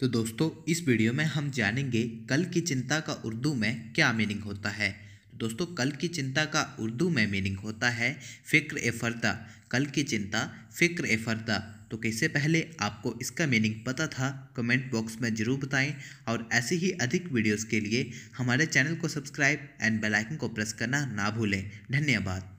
तो दोस्तों इस वीडियो में हम जानेंगे कल की चिंता का उर्दू में क्या मीनिंग होता है तो दोस्तों कल की चिंता का उर्दू में मीनिंग होता है फ़िक्र ए फरदा कल की चिंता फ़िक्र ए फरदा तो कैसे पहले आपको इसका मीनिंग पता था कमेंट बॉक्स में ज़रूर बताएं और ऐसे ही अधिक वीडियोस के लिए हमारे चैनल को सब्सक्राइब एंड बेल आइकन को प्रेस करना ना भूलें धन्यवाद